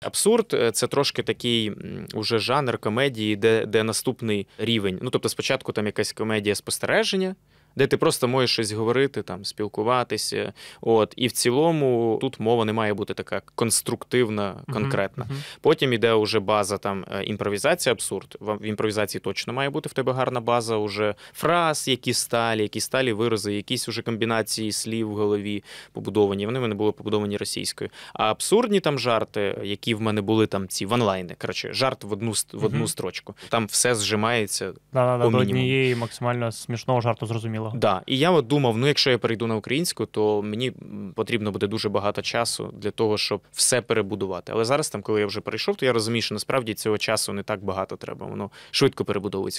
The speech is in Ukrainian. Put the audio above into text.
Абсурд е, це трошки такий уже жанр комедії, де де наступний рівень. Ну тобто, спочатку там якась комедія спостереження, де ти просто можеш щось говорити, там спілкуватися. От і в цілому тут мова не має бути така конструктивна, конкретна. Uh-huh. Потім іде уже база там е, імпровізація, абсурд. В імпровізації точно має бути в тебе гарна база. Уже фраз, які сталі, які сталі вирази, якісь уже комбінації слів в голові побудовані. Вони в мене були побудовані російською. А абсурдні там жарти, які в мене були там ці ванлайни. Коротше, жарт в одну в одну строчку. Там все зжимається. Да, да, до однієї максимально смішного жарту зрозуміло зрозуміло. Да. І я от думав: ну, якщо я перейду на українську, то мені потрібно буде дуже багато часу для того, щоб все перебудувати. Але зараз, там, коли я вже перейшов, то я розумію, що насправді цього часу не так багато треба. Воно швидко перебудовується.